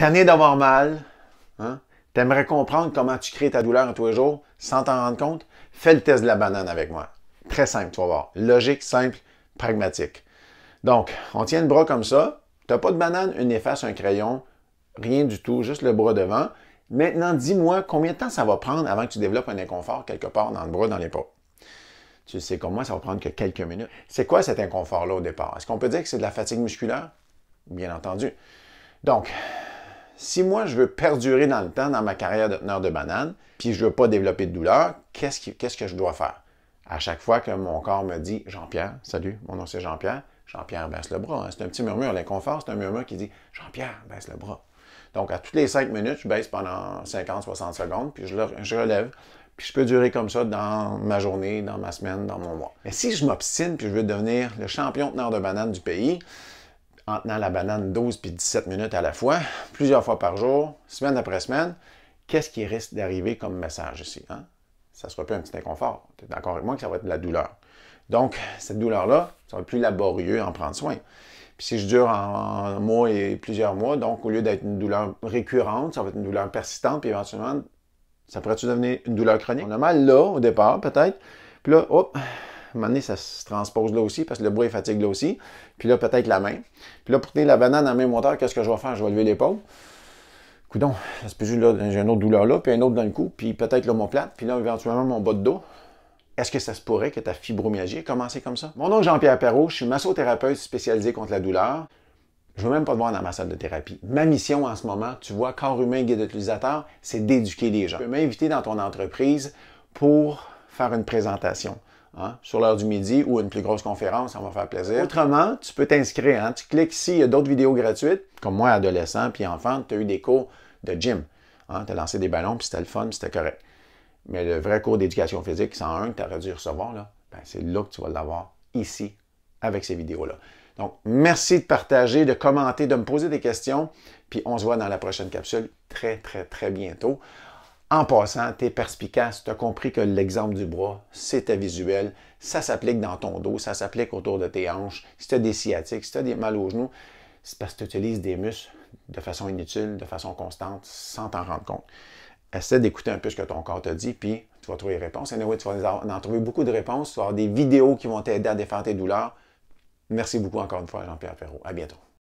tanné d'avoir mal, hein? t'aimerais comprendre comment tu crées ta douleur en tous les jours sans t'en rendre compte, fais le test de la banane avec moi. Très simple, tu vas voir. Logique, simple, pragmatique. Donc, on tient le bras comme ça. T'as pas de banane, une efface, un crayon, rien du tout, juste le bras devant. Maintenant, dis-moi combien de temps ça va prendre avant que tu développes un inconfort quelque part dans le bras, dans l'épaule. Tu sais comme moi, ça va prendre que quelques minutes. C'est quoi cet inconfort-là au départ? Est-ce qu'on peut dire que c'est de la fatigue musculaire? Bien entendu. Donc, si moi je veux perdurer dans le temps dans ma carrière de teneur de banane, puis je ne veux pas développer de douleur, qu'est-ce, que je dois faire? À chaque fois que mon corps me dit Jean-Pierre, salut, mon nom c'est Jean-Pierre, Jean-Pierre baisse le bras. Hein. C'est un petit murmure, l'inconfort, c'est un murmure qui dit Jean-Pierre, baisse le bras. Donc à toutes les cinq minutes, je baisse pendant 50-60 secondes, puis je, je relève, puis je peux durer comme ça dans ma journée, dans ma semaine, dans mon mois. Mais si je m'obstine, puis je veux devenir le champion teneur de banane du pays, Maintenant la banane 12 puis 17 minutes à la fois, plusieurs fois par jour, semaine après semaine, qu'est-ce qui risque d'arriver comme message ici? Hein? Ça ne sera plus un petit inconfort. Tu es d'accord avec moi que ça va être de la douleur. Donc, cette douleur-là, ça va être plus laborieux en prendre soin. Puis si je dure en, mois et plusieurs mois, donc au lieu d'être une douleur récurrente, ça va être une douleur persistante, puis éventuellement, ça pourrait-tu devenir une douleur chronique? On a mal là, au départ, peut-être. Puis là, hop, un moment donné, ça se transpose là aussi parce que le bras est fatigué là aussi. Puis là, peut-être la main. Puis là, pour tenir la banane à la même hauteur, qu'est-ce que je vais faire? Je vais lever l'épaule. Coudon, là, j'ai une autre douleur là, puis un autre dans le cou, puis peut-être là mon plat, puis là, éventuellement mon bas de dos. Est-ce que ça se pourrait que ta fibromyalgie ait commencé comme ça? Mon nom est Jean-Pierre Perrault, je suis massothérapeute spécialisé contre la douleur. Je ne veux même pas te voir dans ma salle de thérapie. Ma mission en ce moment, tu vois, corps humain, guide utilisateur, c'est d'éduquer les gens. Tu peux m'inviter dans ton entreprise pour faire une présentation. Hein, sur l'heure du midi ou une plus grosse conférence, ça va faire plaisir. Autrement, tu peux t'inscrire. Hein. tu cliques ici, il y a d'autres vidéos gratuites. Comme moi, adolescent puis enfant, tu as eu des cours de gym. Hein. tu as lancé des ballons, puis c'était le fun, c'était correct. Mais le vrai cours d'éducation physique 101 que tu aurais dû recevoir, ben, c'est là que tu vas l'avoir, ici, avec ces vidéos-là. Donc, merci de partager, de commenter, de me poser des questions. Puis on se voit dans la prochaine capsule très, très, très bientôt. En passant, tu es perspicace, tu as compris que l'exemple du bras, c'est visuel, ça s'applique dans ton dos, ça s'applique autour de tes hanches. Si tu as des sciatiques, si tu as des mal aux genoux, c'est parce que tu utilises des muscles de façon inutile, de façon constante, sans t'en rendre compte. Essaie d'écouter un peu ce que ton corps te dit, puis tu vas trouver des réponses. Et oui, tu vas en trouver beaucoup de réponses. Tu vas avoir des vidéos qui vont t'aider à défendre tes douleurs. Merci beaucoup encore une fois, Jean-Pierre Perrault. À bientôt.